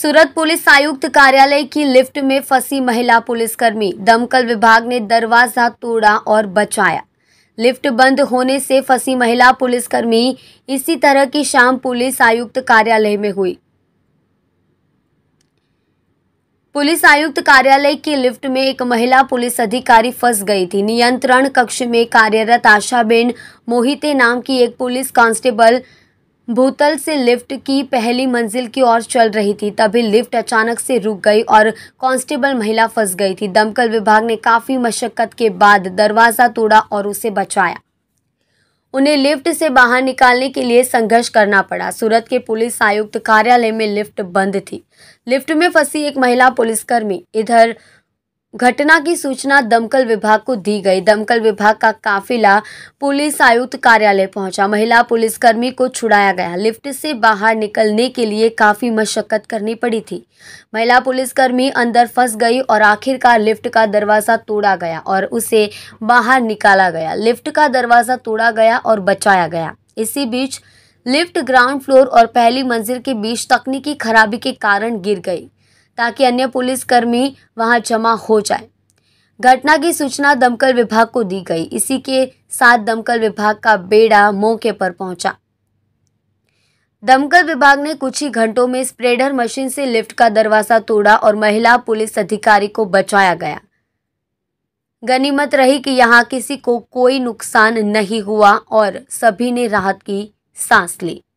सूरत police आयुक्त कार्यालय की लिफ्ट में फंसी महिला पुलिसकर्मी दमकल विभाग ने दरवाजा तोड़ा और बचाया लिफ्ट बंद होने से फंसी महिला पुलिसकर्मी इसी तरह की शाम पुलिस आयुक्त कार्यालय में हुई पुलिस आयुक्त कार्यालय की लिफ्ट में एक महिला पुलिस अधिकारी फंस गई थी नियंत्रण कक्ष में कार्यरत आशाबेन मोहिते नाम की एक पुलिस कांस्टेबल भूतल से लिफ्ट की पहली मंजिल की ओर चल रही थी तभी लिफ्ट अचानक से रुक गई और कांस्टेबल महिला फंस गई थी दमकल विभाग ने काफी मशक्कत के बाद दरवाजा तोड़ा और उसे बचाया उन्हें लिफ्ट से बाहर निकालने के लिए संघर्ष करना पड़ा सूरत के पुलिस आयुक्त कार्यालय में लिफ्ट बंद थी लिफ्ट में फंसी एक महिला पुलिसकर्मी इधर घटना की सूचना दमकल विभाग को दी गई दमकल विभाग का काफिला पुलिस आयुक्त कार्यालय पहुंचा महिला पुलिसकर्मी को छुड़ाया गया लिफ्ट से बाहर निकलने के लिए काफ़ी मशक्कत करनी पड़ी थी महिला पुलिसकर्मी अंदर फंस गई और आखिरकार लिफ्ट का दरवाज़ा तोड़ा गया और उसे बाहर निकाला गया लिफ्ट का दरवाज़ा तोड़ा गया और बचाया गया इसी बीच लिफ्ट ग्राउंड फ्लोर और पहली मंजिल के बीच तकनीकी खराबी के कारण गिर गई ताकि अन्य पुलिसकर्मी वहां जमा हो जाए घटना की सूचना दमकल विभाग को दी गई इसी के साथ दमकल विभाग का बेड़ा मौके पर पहुंचा दमकल विभाग ने कुछ ही घंटों में स्प्रेडर मशीन से लिफ्ट का दरवाजा तोड़ा और महिला पुलिस अधिकारी को बचाया गया गनीमत रही कि यहां किसी को कोई नुकसान नहीं हुआ और सभी ने राहत की सांस ली